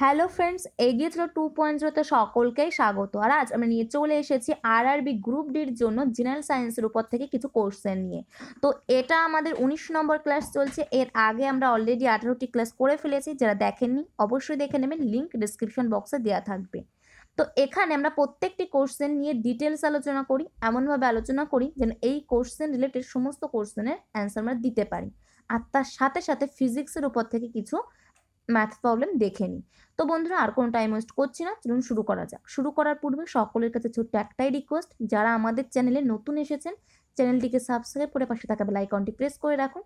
hello friends এগিয়ে ছিল two point জিরোতে সকলকেই স্বাগত আর আজ আমরা নিয়ে চলে এসেছি আর আরবি গ্রুপ ডির জন্য জেনারেল সায়েন্সের উপর থেকে কিছু কোশ্চেন নিয়ে তো এটা আমাদের উনিশ নম্বর ক্লাস চলছে এর আগে আমরা অলরেডি আঠারোটি ক্লাস করে ফেলেছি যারা দেখেননি অবশ্যই দেখে নেবেন লিঙ্ক ডিসক্রিপশন বক্সে দেওয়া থাকবে তো এখানে আমরা প্রত্যেকটি কোশ্চেন নিয়ে ডিটেলস আলোচনা করি এমনভাবে আলোচনা করি যেন এই কোশ্চেন রিলেটেড সমস্ত কোশ্চেনের অ্যান্সার আমরা দিতে পারি আর তার সাথে সাথে ফিজিক্সের উপর থেকে কিছু ম্যাথ প্রবলেম দেখে নিই তো বন্ধুরা আর কোনো টাইম ওয়েস্ট করছি না চলুন শুরু করা যাক শুরু করার পূর্বে সকলের কাছে ছোট্ট একটাই রিকোয়েস্ট যারা আমাদের চ্যানেলে নতুন এসেছেন চ্যানেলটিকে সাবস্ক্রাইব করে পাশে থাকা বেল আইকনটি প্রেস করে রাখুন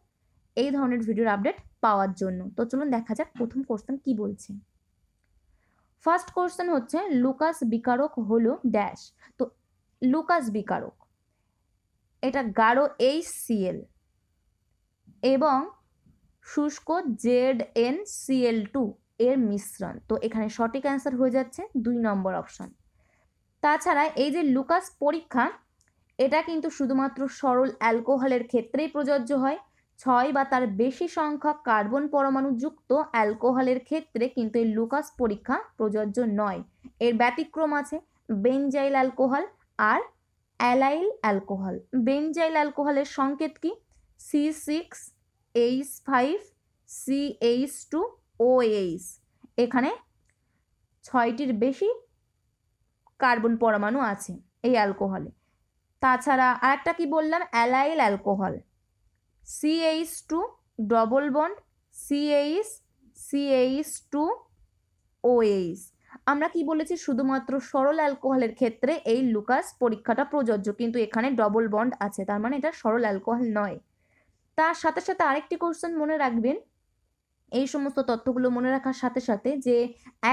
এই ধরনের ভিডিওর আপডেট পাওয়ার জন্য তো চলুন দেখা যাক প্রথম কোশ্চেন কি বলছে ফার্স্ট কোশ্চেন হচ্ছে লুকাস বিকারক হলো ড্যাশ তো লুকাস বিকারক এটা গাঢ় এইচ সিএল এবং শুষ্ক জেড এন সিএল টু এর মিশ্রণ তো এখানে সঠিক অ্যান্সার হয়ে যাচ্ছে দুই নম্বর অপশন তাছাড়া এই যে লুকাস পরীক্ষা এটা কিন্তু শুধুমাত্র সরল অ্যালকোহলের ক্ষেত্রেই প্রযোজ্য হয় ছয় বা তার বেশি সংখ্যক কার্বন পরমাণুযুক্ত অ্যালকোহলের ক্ষেত্রে কিন্তু এই লুকাস পরীক্ষা প্রযোজ্য নয় এর ব্যতিক্রম আছে বেনজাইল অ্যালকোহল আর অ্যালাইল অ্যালকোহল বেনজাইল অ্যালকোহলের সংকেত কি C six H five C H two O H এখানে ছয়টির বেশি কার্বন পরমাণু আছে এই অ্যালকোহলে তাছাড়া আর একটা কী বললাম allyl alcohol CH two double bond CH CH two OH আমরা কি বলেছি শুধুমাত্র সরল অ্যালকোহলের ক্ষেত্রে এই লুকাস পরীক্ষাটা প্রযোজ্য কিন্তু এখানে ডবল বন্ড আছে তার মানে এটা সরল অ্যালকোহল নয় তার সাথে সাথে আরেকটি কোশ্চেন মনে রাখবেন এই সমস্ত তথ্যগুলো মনে রাখার সাথে সাথে যে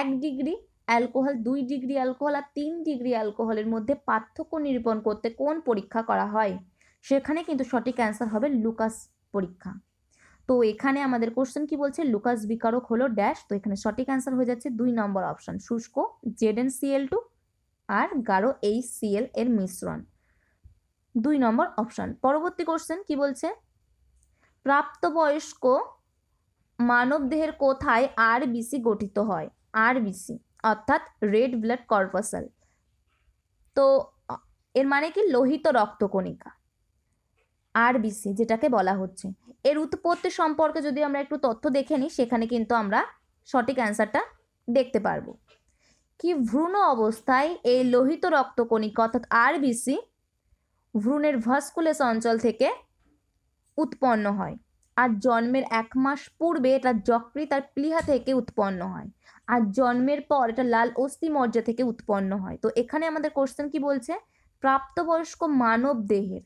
এক ডিগ্রি অ্যালকোহল দুই ডিগ্রি অ্যালকোহল আর তিন ডিগ্রি অ্যালকোহলের মধ্যে পার্থক্য নিরূপণ করতে কোন পরীক্ষা করা হয় সেখানে কিন্তু সঠিক অ্যান্সার হবে লুকাস পরীক্ষা তো এখানে আমাদের কোশ্চেন কি বলছে লুকাস বিকারক হলো ড্যাশ তো এখানে সঠিক অ্যান্সার হয়ে যাচ্ছে দুই নম্বর অপশান শুষ্ক জেড এন সিএল টু আর গাঢ় এইচ সিএল এর মিশ্রণ দুই নম্বর অপশান পরবর্তী কোশ্চেন কি বলছে প্রাপ্তবয়স্ক মানবদেহের কোথায় আর বিসি গঠিত হয় আরবিসি অর্থাৎ রেড ব্লাড কর্পাসাল তো এর মানে কি লোহিত রক্তকণিকা আরবিসি যেটাকে বলা হচ্ছে এর উৎপত্তি সম্পর্কে যদি আমরা একটু তথ্য দেখে নিই সেখানে কিন্তু আমরা সঠিক অ্যান্সারটা দেখতে পারবো কি ভ্রূণ অবস্থায় এই লোহিত রক্তকণিকা অর্থাৎ আরবিসি ভ্রূণের ভাস্কুলেস অঞ্চল থেকে উৎপন্ন হয় আর জন্মের এক মাস পূর্বে এটা যকৃত আর প্লিহা থেকে উৎপন্ন হয় আর জন্মের পর এটা লাল অস্থি মর্যা থেকে উৎপন্ন হয় তো এখানে আমাদের কোশ্চেন কি বলছে প্রাপ্তবয়স্ক মানব দেহের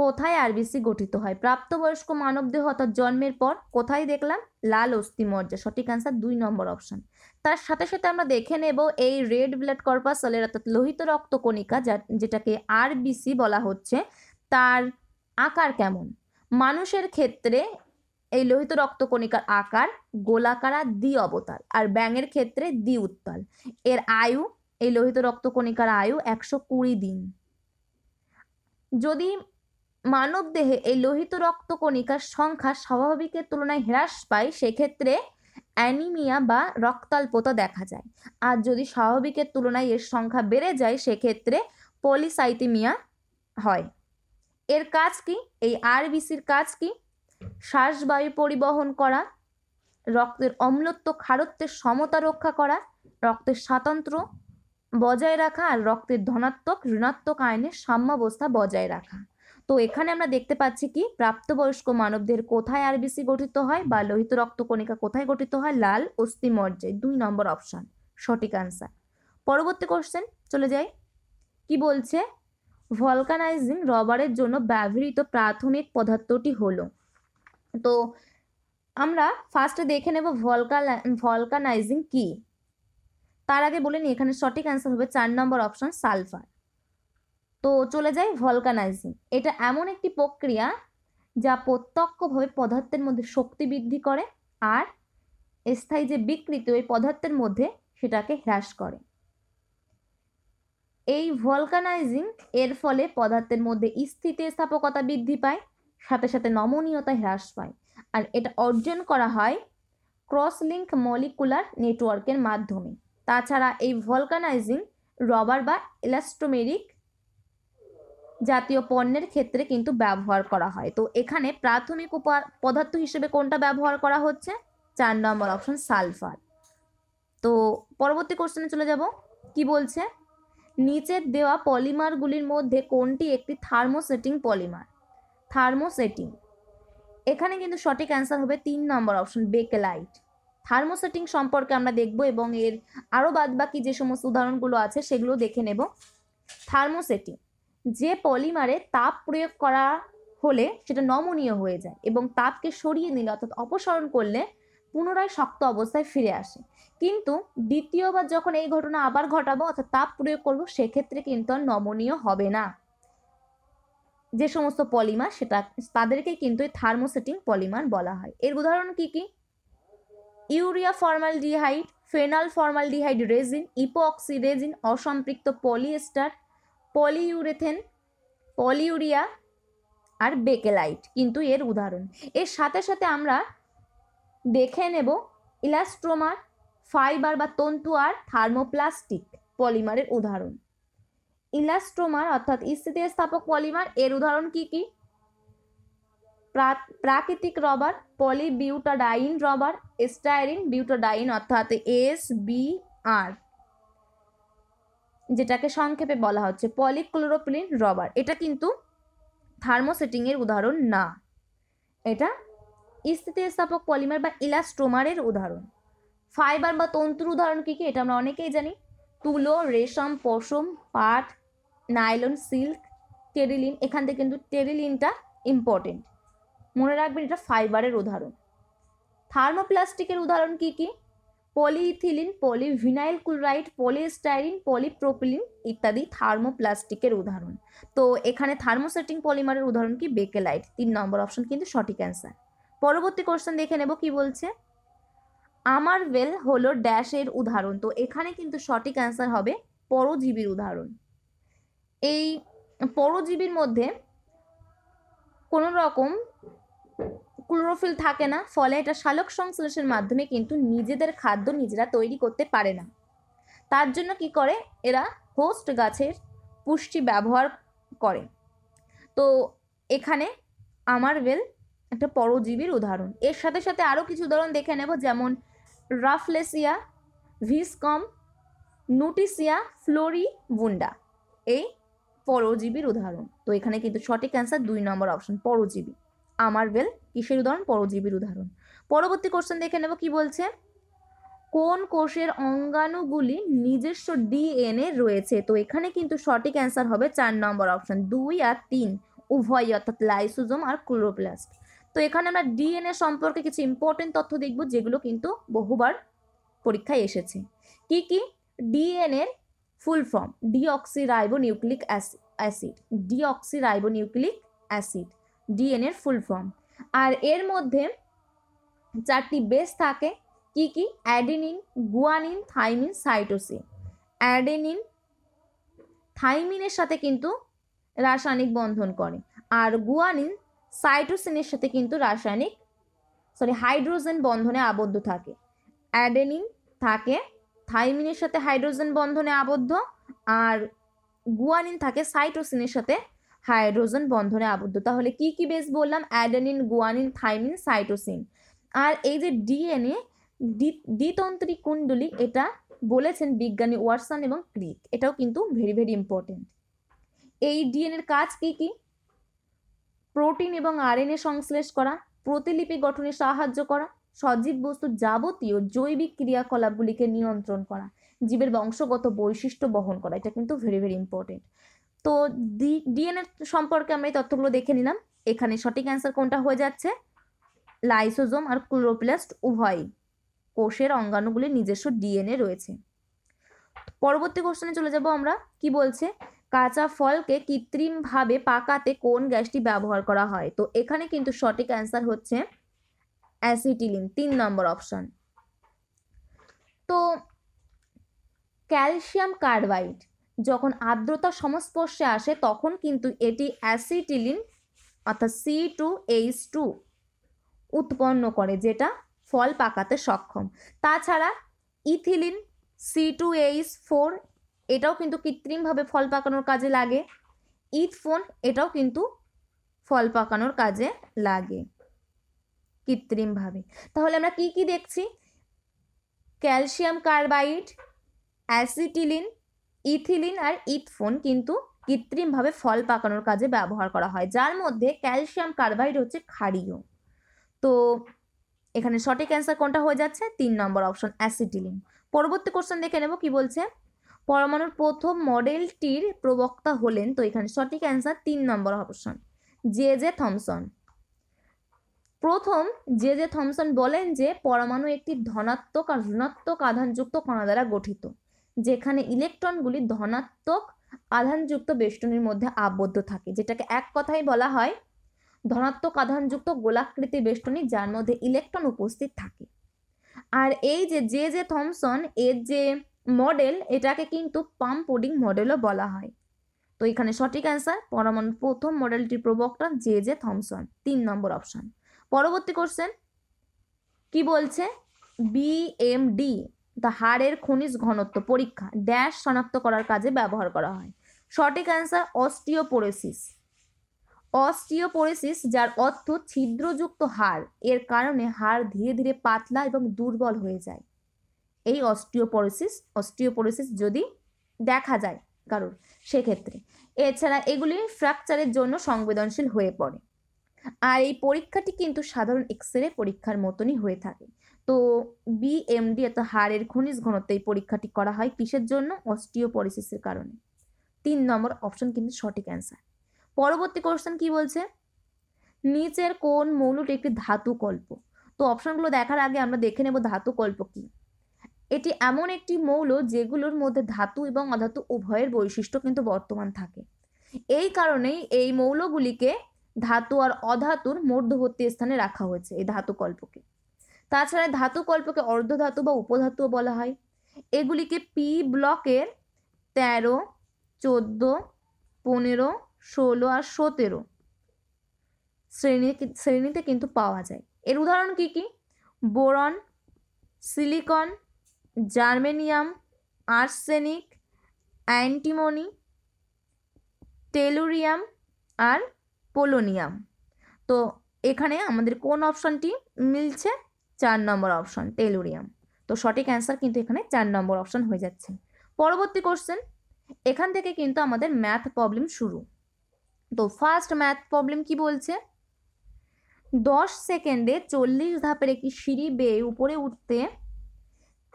কোথায় আরবিসি গঠিত হয় প্রাপ্তবয়স্ক মানব দেহ অর্থাৎ জন্মের পর কোথায় দেখলাম লাল অস্থি মর্যা সঠিক আনসার দুই নম্বর অপশন তার সাথে সাথে আমরা দেখে নেব এই রেড ব্লাড কর্পাসলের অর্থাৎ লোহিত রক্তকণিকা যা যেটাকে আরবিসি বলা হচ্ছে তার আকার কেমন মানুষের ক্ষেত্রে এই লোহিত রক্তকণিকার আকার গোলাকার দ্বি অবতাল আর ব্যাঙের ক্ষেত্রে দ্বি উত্তাল এর আয়ু এই লোহিত রক্তকণিকার আয়ু একশো কুড়ি দিন যদি মানব দেহে এই লোহিত রক্তকণিকার সংখ্যা স্বাভাবিকের তুলনায় হ্রাস পায় সেক্ষেত্রে অ্যানিমিয়া বা রক্তাল্পতা দেখা যায় আর যদি স্বাভাবিকের তুলনায় এর সংখ্যা বেড়ে যায় সেক্ষেত্রে পলিসাইটিমিয়া হয় এর কাজ কি এই আরবিসির কাজ কি শ্বাসবায়ু পরিবহন করা রক্তের অম্লত্ব খারত্বের সমতা রক্ষা করা রক্তের স্বাতন্ত্র বজায় রাখা আর রক্তের ধনাত্মক ঋণাত্মক আয়নের সাম্যাবস্থা বজায় রাখা তো এখানে আমরা দেখতে পাচ্ছি কি প্রাপ্তবয়স্ক মানবদের কোথায় আরবিসি গঠিত হয় বা লোহিত রক্তকণিকা কোথায় গঠিত হয় লাল মর্যায় দুই নম্বর অপশন সঠিক আনসার পরবর্তী কোশ্চেন চলে যাই কি বলছে ভলকানাইজিং রবারের জন্য ব্যবহৃত প্রাথমিক পদার্থটি হলো তো আমরা ফার্স্টে দেখে নেব ভলকা ভলকানাইজিং কি তার আগে বলে নিই এখানে সঠিক অ্যান্সার হবে চার নম্বর অপশন সালফার তো চলে যাই ভলকানাইজিং এটা এমন একটি প্রক্রিয়া যা প্রত্যক্ষভাবে পদার্থের মধ্যে শক্তি বৃদ্ধি করে আর স্থায়ী যে বিকৃত ওই পদার্থের মধ্যে সেটাকে হ্রাস করে এই ভলকানাইজিং এর ফলে পদার্থের মধ্যে স্থিতিস্থাপকতা বৃদ্ধি পায় সাথে সাথে নমনীয়তা হ্রাস পায় আর এটা অর্জন করা হয় ক্রস লিঙ্ক মলিকুলার নেটওয়ার্কের মাধ্যমে তাছাড়া এই ভলকানাইজিং রবার বা ইলাস্ট্রোমেরিক জাতীয় পণ্যের ক্ষেত্রে কিন্তু ব্যবহার করা হয় তো এখানে প্রাথমিক পদার্থ হিসেবে কোনটা ব্যবহার করা হচ্ছে চার নম্বর অপশন সালফার তো পরবর্তী কোশ্চেনে চলে যাব কি বলছে নিচের দেওয়া পলিমারগুলির মধ্যে কোনটি একটি থার্মোসেটিং পলিমার থার্মোসেটিং এখানে কিন্তু সঠিক অ্যান্সার হবে তিন নম্বর অপশন বেকেলাইট থার্মোসেটিং সম্পর্কে আমরা দেখব এবং এর আরও বাদবাকি যে সমস্ত উদাহরণগুলো আছে সেগুলো দেখে নেব থার্মোসেটিং যে পলিমারে তাপ প্রয়োগ করা হলে সেটা নমনীয় হয়ে যায় এবং তাপকে সরিয়ে নিলে অর্থাৎ অপসারণ করলে পুনরায় শক্ত অবস্থায় ফিরে আসে কিন্তু দ্বিতীয়বার যখন এই ঘটনা আবার ঘটাবো অর্থাৎ তাপ প্রয়োগ করবো সেক্ষেত্রে কিন্তু আর নমনীয় হবে না যে সমস্ত পলিমার সেটা তাদেরকে কিন্তু এই থার্মোসেটিং পলিমার বলা হয় এর উদাহরণ কি কি urea formaldehyde phenol formaldehyde resin epoxy resin অসম্পৃক্ত পলিএস্টার পলিউরেথেন পলিউরিয়া আর বেকেলাইট কিন্তু এর উদাহরণ এর সাথে সাথে আমরা দেখে নেব ইলাস্ট্রোমার ফাইবার বা তন্তু আর থার্মোপ্লাস্টিক পলিমারের উদাহরণ ইলাস্ট্রোমার অর্থাৎ স্থাপক পলিমার এর উদাহরণ কি কি প্রাকৃতিক rubber polybutadiene rubber styrene butadiene অর্থাৎ এস বি আর যেটাকে সংক্ষেপে বলা হচ্ছে পলিক্লোরোপ্লিন রবার এটা কিন্তু থার্মোসেটিংয়ের উদাহরণ না এটা স্থিতিস্থাপক পলিমার বা ইলাস্টোমারের উদাহরণ ফাইবার বা তন্তুর উদাহরণ কী কী এটা আমরা অনেকেই জানি তুলো রেশম পশম পাট নাইলন সিল্ক টেরিলিন এখান থেকে কিন্তু টেরিলিনটা ইম্পর্টেন্ট মনে রাখবেন এটা ফাইবারের উদাহরণ থার্মোপ্লাস্টিকের উদাহরণ কী কী polyethylene polyvinyl chloride polystyrene polypropylene ইত্যাদি থার্মোপ্লাস্টিকের উদাহরণ তো এখানে থার্মোসেটিং পলিমারের উদাহরণ কি বেকেলাইট তিন নম্বর অপশন কিন্তু সঠিক অ্যান্সার পরবর্তী কোশ্চেন দেখে নেব কি বলছে আমার ওয়েল হলো ড্যাশের উদাহরণ তো এখানে কিন্তু সঠিক অ্যান্সার হবে পরজীবীর উদাহরণ এই পরজীবীর মধ্যে কোনো রকম ক্লোরোফিল থাকে না ফলে এটা শালক সংশ্লেষের মাধ্যমে কিন্তু নিজেদের খাদ্য নিজেরা তৈরি করতে পারে না তার জন্য কি করে এরা হোস্ট গাছের পুষ্টি ব্যবহার করে তো এখানে আমার ওয়েল একটা পরজীবীর উদাহরণ এর সাথে সাথে আরও কিছু উদাহরণ দেখে নেব যেমন রাফলেসিয়া ভিসকম নোটিসিয়া ফ্লোরি বুন্ডা এই পরজীবীর উদাহরণ তো এখানে কিন্তু সঠিক অ্যান্সার দুই নম্বর অপশন পরজীবী আমারবেল কিসের উদাহরণ পরজীবীর উদাহরণ পরবর্তী কোশ্চেন দেখে নেব কি বলছে কোন কোষের অঙ্গাণুগুলি নিজস্ব ডিএনএ রয়েছে তো এখানে কিন্তু সঠিক অ্যান্সার হবে চার নম্বর অপশন দুই আর তিন উভয় অর্থাৎ লাইসোজম আর ক্লোরোপ্লাস্ট তো এখানে আমরা ডিএনএ সম্পর্কে কিছু ইম্পর্টেন্ট তথ্য দেখব যেগুলো কিন্তু বহুবার পরীক্ষায় এসেছে কি কি ডিএনএর full form deoxyribonucleic acid deoxyribonucleic acid ডিএনএর ফুল ফর্ম আর এর মধ্যে চারটি বেস থাকে কি কি adenine guanine thymine cytosine adenine থাইমিনের সাথে কিন্তু রাসায়নিক বন্ধন করে আর গুয়ানিন সাইটোসিনের সাথে কিন্তু রাসায়নিক সরি হাইড্রোজেন বন্ধনে আবদ্ধ থাকে অ্যাডেনিন থাকে থাইমিনের সাথে হাইড্রোজেন বন্ধনে আবদ্ধ আর গুয়ানিন থাকে সাইটোসিনের সাথে হাইড্রোজেন বন্ধনে আবদ্ধ তাহলে কি কি বেস বললাম অ্যাডেনিন গুয়ানিন থাইমিন সাইটোসিন আর এই যে ডিএনএ দ্বিতন্ত্রী কুণ্ডলী এটা বলেছেন বিজ্ঞানী ওয়াটসন এবং ক্রিক এটাও কিন্তু ভেরি ভেরি ইম্পর্টেন্ট এই ডিএনএর কাজ কি কী প্রোটিন এবং আরএনএ সংশ্লেষ করা প্রতিলিপি গঠনে সাহায্য করা সজীব বস্তুর যাবতীয় জৈবিক ক্রিয়াকলাপগুলিকে নিয়ন্ত্রণ করা জীবের বংশগত বৈশিষ্ট্য বহন করা এটা কিন্তু ভেরি ভেরি ইম্পর্টেন্ট তো ডিএনএ সম্পর্কে আমরা এই তথ্যগুলো দেখে নিলাম এখানে সঠিক অ্যান্সার কোনটা হয়ে যাচ্ছে লাইসোজোম আর ক্লোরোপ্লাস্ট উভয়ই কোষের অঙ্গাণুগুলির নিজস্ব ডিএনএ রয়েছে পরবর্তী কোশ্চেনে চলে যাব আমরা কি বলছে কাঁচা ফলকে কৃত্রিমভাবে পাকাতে কোন গ্যাসটি ব্যবহার করা হয় তো এখানে কিন্তু সঠিক অ্যান্সার হচ্ছে অ্যাসিটিলিন তিন নম্বর অপশন তো ক্যালসিয়াম কার্বাইড যখন আর্দ্রতা সংস্পর্শে আসে তখন কিন্তু এটি অ্যাসিটিলিন অর্থাৎ সি টু এইচ টু উৎপন্ন করে যেটা ফল পাকাতে সক্ষম তাছাড়া ethylene C two H four এটাও কিন্তু কৃত্রিমভাবে ফল পাকানোর কাজে লাগে ইথ ফোন এটাও কিন্তু ফল পাকানোর কাজে লাগে কৃত্রিমভাবে তাহলে আমরা কি কি দেখছি ক্যালসিয়াম কার্বাইড অ্যাসিটিলিন ইথিলিন আর ইথফোন কিন্তু কৃত্রিমভাবে ফল পাকানোর কাজে ব্যবহার করা হয় যার মধ্যে ক্যালসিয়াম কার্বাইড হচ্ছে ক্ষারীয় তো এখানে সঠিক অ্যান্সার কোনটা হয়ে যাচ্ছে তিন নম্বর অপশন অ্যাসিটিলিন পরবর্তী কোশ্চেন দেখে নেব কি বলছে পরমাণুর প্রথম মডেলটির প্রবক্তা হলেন তো এখানে সঠিক অ্যান্সার তিন number option J J Thomson প্রথম জে জে থমসন বলেন যে পরমাণু একটি ধনাত্মক আর ঋণাত্মক আধানযুক্ত কণা দ্বারা গঠিত যেখানে ইলেকট্রনগুলি ধনাত্মক আধানযুক্ত বেষ্টনীর মধ্যে আবদ্ধ থাকে যেটাকে এক কথাই বলা হয় ধনাত্মক আধানযুক্ত গোলাকৃতি বেষ্টনী যার মধ্যে ইলেকট্রন উপস্থিত থাকে আর এই যে জে জে থমসন এর যে মডেল এটাকে কিন্তু পাম পোডিং মডেলও বলা হয় তো এখানে সঠিক অ্যান্সার পরমাণু প্রথম মডেলটির প্রবক্তা জে জে থমসন তিন নম্বর অপশান পরবর্তী কোশ্চেন কি বলছে বিএমডি দ্য হাড়ের খনিজ ঘনত্ব পরীক্ষা ড্যাশ শনাক্ত করার কাজে ব্যবহার করা হয় সঠিক অ্যান্সার অস্টিওপোরেসিস অস্টিওপোরেসিস যার অর্থ ছিদ্রযুক্ত হাড় এর কারণে হাড় ধীরে ধীরে পাতলা এবং দুর্বল হয়ে যায় এই অস্টিওপরোসিস অস্টিওপরোসিস যদি দেখা যায় কারোর সেক্ষেত্রে এছাড়া এগুলি ফ্র্যাকচারের জন্য সংবেদনশীল হয়ে পড়ে আর এই পরীক্ষাটি কিন্তু সাধারণ এক্স রে পরীক্ষার মতনই হয়ে থাকে তো বিএমডি এত হাড়ের খনিজ ঘনত্ব এই পরীক্ষাটি করা হয় কিসের জন্য অস্টিওপরিসিসের কারণে তিন নম্বর অপশন কিন্তু সঠিক অ্যান্সার পরবর্তী কোশ্চেন কি বলছে নিচের কোন মৌলটি একটি ধাতু তো অপশনগুলো দেখার আগে আমরা দেখে নেব ধাতু কী এটি এমন একটি মৌল যেগুলোর মধ্যে ধাতু এবং অধাতু উভয়ের বৈশিষ্ট্য কিন্তু বর্তমান থাকে এই কারণেই এই মৌলগুলিকে ধাতু আর অধাতুর মধ্যবর্তী স্থানে রাখা হয়েছে এই ধাতুকল্পকে তাছাড়া ধাতুকল্পকে অর্ধধাতু বা উপধাতু বলা হয় এগুলিকে পি ব্লকের তেরো চোদ্দ পনেরো ষোলো আর সতেরো শ্রেণী শ্রেণীতে কিন্তু পাওয়া যায় এর উদাহরণ কী কী boron silicon germanium arsenic antimony tellurium আর পোলোনিয়াম তো এখানে আমাদের কোন অপশানটি মিলছে চার নম্বর অপশান টেলুরিয়াম তো সঠিক অ্যান্সার কিন্তু এখানে চার নম্বর অপশান হয়ে যাচ্ছে পরবর্তী কোশ্চেন এখান থেকে কিন্তু আমাদের ম্যাথ প্রবলেম শুরু তো ফার্স্ট ম্যাথ প্রবলেম কি বলছে দশ সেকেন্ডে চল্লিশ ধাপের একটি সিঁড়ি বেয়ে উপরে উঠতে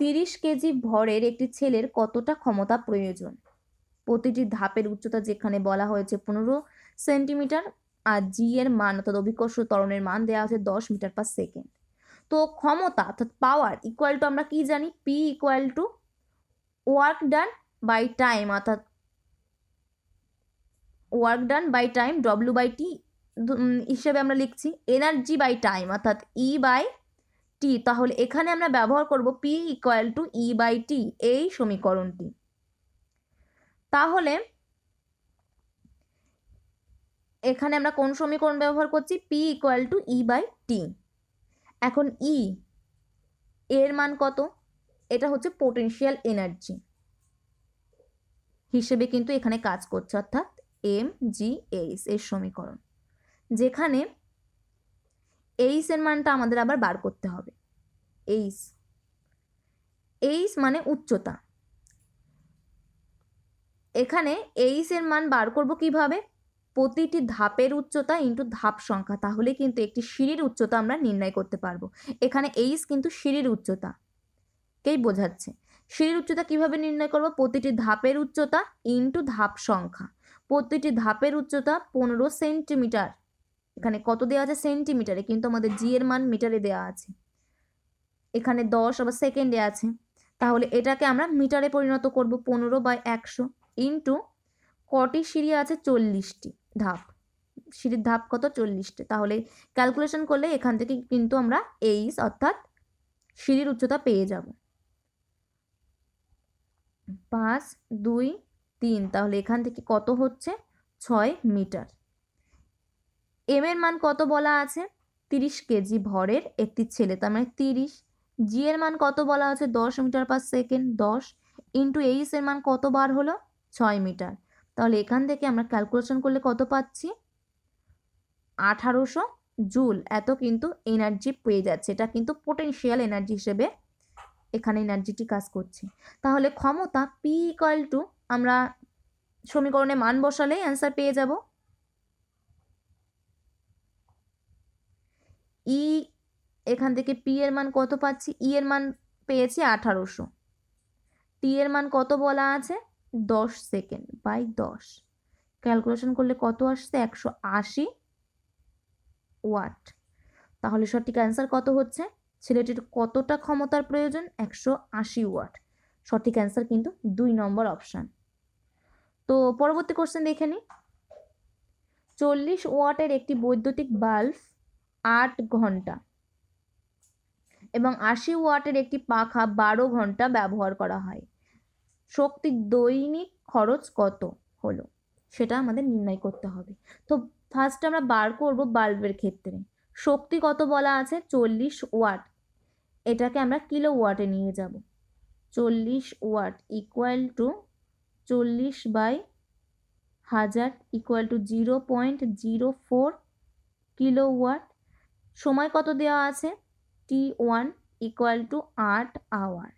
তিরিশ কেজি ভরের একটি ছেলের কতটা ক্ষমতা প্রয়োজন প্রতিটি ধাপের উচ্চতা যেখানে বলা হয়েছে পনেরো সেন্টিমিটার আর জি এর মান অর্থাৎ অভিকর্ষ ত্বরণের মান দেওয়া আছে দশ মিটার পার সেকেন্ড তো ক্ষমতা অর্থাৎ পাওয়ার ইকুয়াল টু আমরা কি জানি P equal to work done by time অর্থাৎ work done by time W by T হিসেবে আমরা লিখছি এনার্জি বাই টাইম অর্থাৎ ই e বাই টি তাহলে এখানে আমরা ব্যবহার করব P equal to E by T এই সমীকরণটি তাহলে এখানে আমরা কোন সমীকরণ ব্যবহার করছি P equal to E by T এখন ই e, এর মান কত এটা হচ্ছে পোটেন্সিয়াল এনার্জি হিসেবে কিন্তু এখানে কাজ করছে অর্থাৎ এম জি এইচ এর সমীকরণ যেখানে এইসের মানটা আমাদের আবার বার করতে হবে এইস এইস মানে উচ্চতা এখানে এর মান বার করব কিভাবে প্রতিটি ধাপের উচ্চতা ইন্টু ধাপ সংখ্যা তাহলে কিন্তু একটি সিঁড়ির উচ্চতা আমরা নির্ণয় করতে পারবো এখানে এইস কিন্তু সিঁড়ির উচ্চতা কেই বোঝাচ্ছে সিঁড়ির উচ্চতা কিভাবে নির্ণয় করব প্রতিটি ধাপের উচ্চতা ইন্টু ধাপ সংখ্যা প্রতিটি ধাপের উচ্চতা পনেরো সেন্টিমিটার এখানে কত দেওয়া আছে সেন্টিমিটারে কিন্তু আমাদের জি এর মান মিটারে দেওয়া আছে এখানে দশ আবার সেকেন্ডে আছে তাহলে এটাকে আমরা মিটারে পরিণত করব পনেরো বাই একশো ইন্টু কটি সিঁড়ি আছে চল্লিশটি ধাপ সিঁড়ির ধাপ কত চল্লিশটি তাহলে ক্যালকুলেশন করলে এখান থেকে কিন্তু আমরা এইস অর্থাৎ সিঁড়ির উচ্চতা পেয়ে যাব পাঁচ দুই তিন তাহলে এখান থেকে কত হচ্ছে ছয় মিটার এম এর মান কত বলা আছে তিরিশ কেজি ভরের একটি ছেলে তার মানে তিরিশ জি এর মান কত বলা আছে দশ মিটার পার সেকেন্ড দশ ইন্টু এইস এর মান কত বার হলো ছয় মিটার তাহলে এখান থেকে আমরা ক্যালকুলেশন করলে কত পাচ্ছি আঠারোশো জুল এত কিন্তু এনার্জি পেয়ে যাচ্ছে এটা কিন্তু পোটেনশিয়াল এনার্জি হিসেবে এখানে এনার্জিটি কাজ করছে তাহলে ক্ষমতা পি ইকাল টু আমরা সমীকরণে মান বসালেই অ্যান্সার পেয়ে যাব ই e, এখান থেকে পি এর মান কত পাচ্ছি ই e এর মান পেয়েছি আঠারোশো টি এর মান কত বলা আছে দশ সেকেন্ড বাই দশ ক্যালকুলেশন করলে কত আসছে একশো আশি ওয়াট তাহলে সঠিক অ্যান্সার কত হচ্ছে ছেলেটির কতটা ক্ষমতার প্রয়োজন একশো আশি ওয়াট সঠিক অ্যান্সার কিন্তু দুই নম্বর অপশান তো পরবর্তী কোশ্চেন দেখে নি চল্লিশ ওয়াটের একটি বৈদ্যুতিক বাল্ব আট ঘন্টা এবং আশি ওয়াটের একটি পাখা বারো ঘন্টা ব্যবহার করা হয় শক্তির দৈনিক খরচ কত হলো সেটা আমাদের নির্ণয় করতে হবে তো ফার্স্ট আমরা বার করব বাল্বের ক্ষেত্রে শক্তি কত বলা আছে চল্লিশ ওয়াট এটাকে আমরা কিলো ওয়াটে নিয়ে যাব চল্লিশ ওয়াট ইকুয়াল টু চল্লিশ বাই হাজার equal to zero point zero four kilowatt সময় কত দেওয়া আছে টি ওয়ান ইকুয়াল টু আট আওয়ার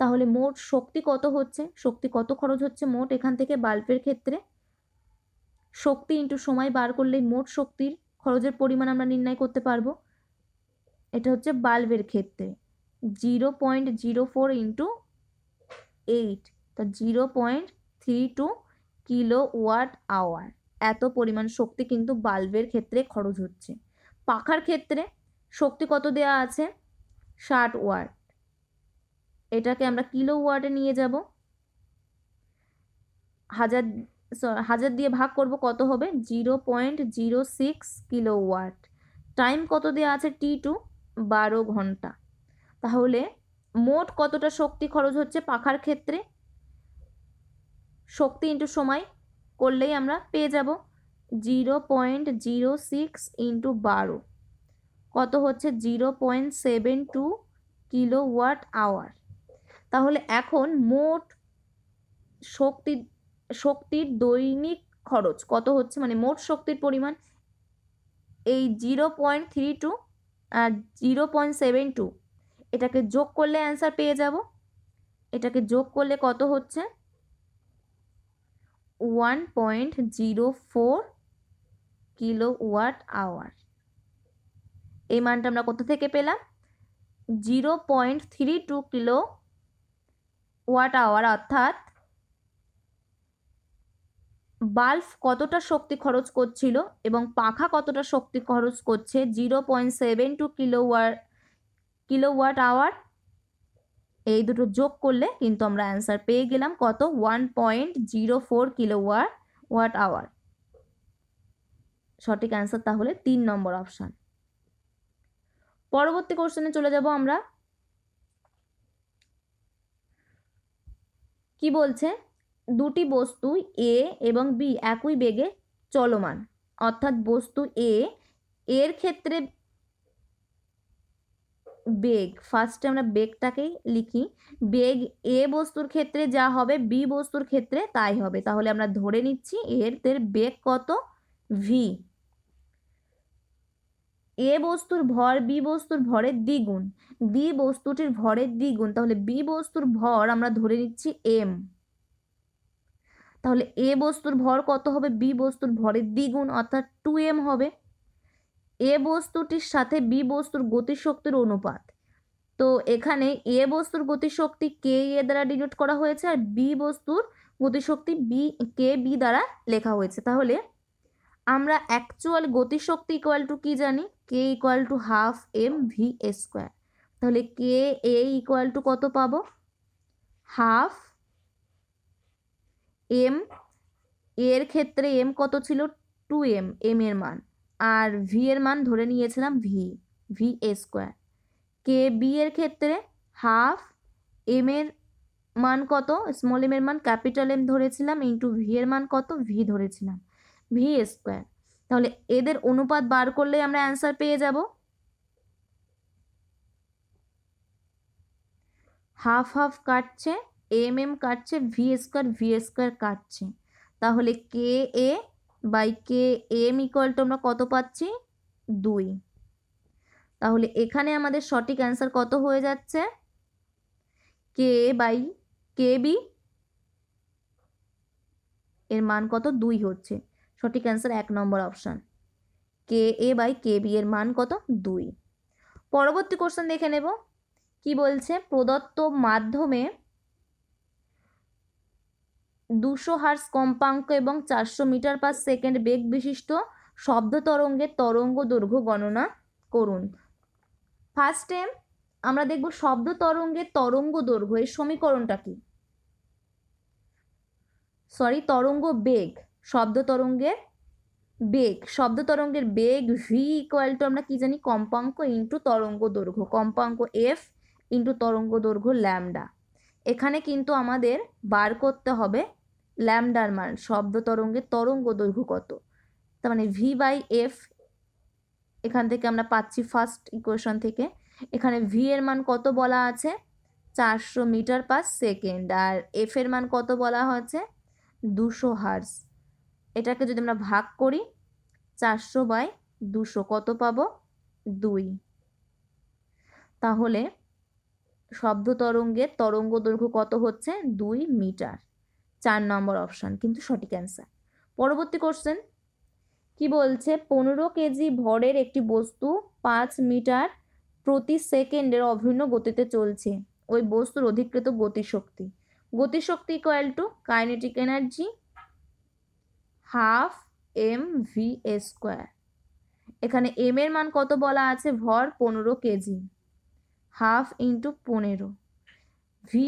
তাহলে মোট শক্তি কত হচ্ছে শক্তি কত খরচ হচ্ছে মোট এখান থেকে বাল্বের ক্ষেত্রে শক্তি ইন্টু সময় বার করলে মোট শক্তির খরচের পরিমাণ আমরা নির্ণয় করতে পারবো এটা হচ্ছে বাল্বের ক্ষেত্রে zero point zero four into eight তা zero point three two kilowatt hour এত পরিমাণ শক্তি কিন্তু বাল্বের ক্ষেত্রে খরচ হচ্ছে পাখার ক্ষেত্রে শক্তি কত দেয়া আছে ষাট ওয়াট এটাকে আমরা কিলো ওয়াটে নিয়ে যাব হাজার হাজার দিয়ে ভাগ করব কত হবে zero point zero six kilowatt time কত দেওয়া আছে টি টু বারো ঘন্টা তাহলে মোট কতটা শক্তি খরচ হচ্ছে পাখার ক্ষেত্রে শক্তি ইন্টু সময় করলেই আমরা পেয়ে যাব zero point zero six into বারো কত হচ্ছে zero point seven two kilowatt hour তাহলে এখন মোট শক্তির শক্তির দৈনিক খরচ কত হচ্ছে মানে মোট শক্তির পরিমাণ এই জিরো পয়েন্ট থ্রি টু আর জিরো পয়েন্ট সেভেন টু এটাকে যোগ করলে অ্যান্সার পেয়ে যাব এটাকে যোগ করলে কত হচ্ছে one point zero four kilowatt hour এই মানটা আমরা কোথা থেকে পেলাম zero point three two kilowatt hour অর্থাৎ বাল্ব কতটা শক্তি খরচ করছিল এবং পাখা কতটা শক্তি খরচ করছে zero point seven two kilo war kilowatt hour এই দুটো যোগ করলে কিন্তু আমরা অ্যান্সার পেয়ে গেলাম কত one point zero four kilo ওয়ার ওয়াট আওয়ার সঠিক অ্যান্সার তাহলে তিন নম্বর অপশান পরবর্তী কোশ্চেনে চলে যাব আমরা কি বলছে দুটি বস্তু এ এবং বি একই বেগে চলমান অর্থাৎ বস্তু এ এর ক্ষেত্রে বেগ ফার্স্টে আমরা বেগটাকেই লিখি বেগ এ বস্তুর ক্ষেত্রে যা হবে বি বস্তুর ক্ষেত্রে তাই হবে তাহলে আমরা ধরে নিচ্ছি এর বেগ কত ভি এ বস্তুর ভর বি বস্তুর ভরের দ্বিগুণ বি বস্তুটির ভরের দ্বিগুণ তাহলে বি বস্তুর ভর আমরা ধরে নিচ্ছি এম তাহলে এ বস্তুর ভর কত হবে বি বস্তুর ভরের দ্বিগুণ অর্থাৎ টু এম হবে এ বস্তুটির সাথে বি বস্তুর গতিশক্তির অনুপাত তো এখানে এ বস্তুর গতিশক্তি কে এ দ্বারা ডিনোট করা হয়েছে আর বি বস্তুর গতিশক্তি বি কে বি দ্বারা লেখা হয়েছে তাহলে আমরা অ্যাকচুয়াল গতিশক্তি ইকুয়াল টু কী জানি K equal to half M V square তাহলে কে এ ইকুয়াল টু কত পাবো হাফ এম এর ক্ষেত্রে এম কত ছিল টু এম এম এর মান আর ভি এর মান ধরে নিয়েছিলাম V V A square K B এর ক্ষেত্রে হাফ এম এর মান কত স্মল এম এর মান ক্যাপিটাল এম ধরেছিলাম ইন্টু ভি এর মান কত ভি ধরেছিলাম ভি স্কোয়ার তাহলে এদের অনুপাত বার করলে আমরা অ্যান্সার পেয়ে যাব হাফ হাফ কাটছে এম এম কাটছে ভি স্কোয়ার ভি স্কোয়ার কাটছে তাহলে K A by K M equal to আমরা কত পাচ্ছি দুই তাহলে এখানে আমাদের সঠিক অ্যান্সার কত হয়ে যাচ্ছে কে বাই কে বি এর মান কত দুই হচ্ছে সঠিক অ্যান্সার এক number option K A by K B এর মান কত দুই পরবর্তী কোশ্চেন দেখে নেব কি বলছে প্রদত্ত মাধ্যমে দুশো হার্স কম্পাঙ্ক এবং চারশো মিটার পার সেকেন্ড বেগ বিশিষ্ট শব্দ তরঙ্গের তরঙ্গ দৈর্ঘ্য গণনা করুন ফার্স্ট টাইম আমরা দেখব শব্দ তরঙ্গের তরঙ্গ দৈর্ঘ্য এর সমীকরণটা কি সরি তরঙ্গ বেগ শব্দ তরঙ্গের বেগ শব্দ তরঙ্গের বেগ ভি ইকুয়াল টু আমরা কী জানি কম্পাঙ্ক ইন্টু তরঙ্গ দৈর্ঘ্য কম্পাঙ্ক এফ ইন্টু তরঙ্গ দৈর্ঘ্য ল্যামডা এখানে কিন্তু আমাদের বার করতে হবে ল্যামডার মান শব্দ তরঙ্গের তরঙ্গ দৈর্ঘ্য কত তার মানে ভি বাই এফ এখান থেকে আমরা পাচ্ছি ফার্স্ট ইকুয়েশন থেকে এখানে ভি এর মান কত বলা আছে চারশো মিটার পার সেকেন্ড আর এফ এর মান কত বলা হচ্ছে দুশো হার্স এটাকে যদি আমরা ভাগ করি চারশো বাই দুশো কত পাব দুই তাহলে শব্দ তরঙ্গের তরঙ্গ দৈর্ঘ্য কত হচ্ছে দুই মিটার চার নম্বর অপশান কিন্তু সঠিক অ্যান্সার পরবর্তী কোশ্চেন কি বলছে পনেরো কেজি ভরের একটি বস্তু পাঁচ মিটার প্রতি সেকেন্ডের অভিন্ন গতিতে চলছে ওই বস্তুর অধিকৃত গতিশক্তি গতিশক্তি equal to kinetic energy half M V A square এখানে এম এর মান কত বলা আছে ভর পনেরো কেজি হাফ ইন্টু পনেরো ভি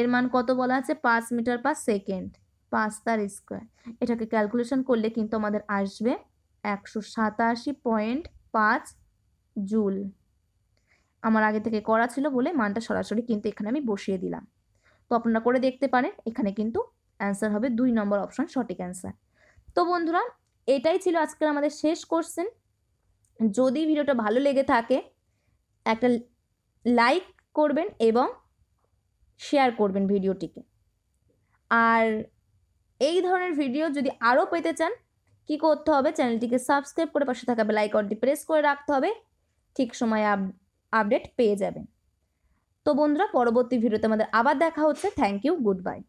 এর মান কত বলা আছে পাঁচ মিটার পার সেকেন্ড পাঁচ তার স্কোয়ার এটাকে ক্যালকুলেশন করলে কিন্তু আমাদের আসবে একশো সাতাশি পয়েন্ট পাঁচ জুল আমার আগে থেকে করা ছিল বলে মানটা সরাসরি কিন্তু এখানে আমি বসিয়ে দিলাম তো আপনারা করে দেখতে পারেন এখানে কিন্তু অ্যান্সার হবে দুই নম্বর অপশন সঠিক অ্যান্সার তো বন্ধুরা এটাই ছিল আজকের আমাদের শেষ কোশ্চেন যদি ভিডিওটা ভালো লেগে থাকে একটা লাইক করবেন এবং শেয়ার করবেন ভিডিওটিকে আর এই ধরনের ভিডিও যদি আরও পেতে চান কি করতে হবে চ্যানেলটিকে সাবস্ক্রাইব করে পাশে থাকা বেল আইকনটি প্রেস করে রাখতে হবে ঠিক সময়ে আপডেট পেয়ে যাবেন তো বন্ধুরা পরবর্তী ভিডিওতে আমাদের আবার দেখা হচ্ছে থ্যাংক ইউ গুড বাই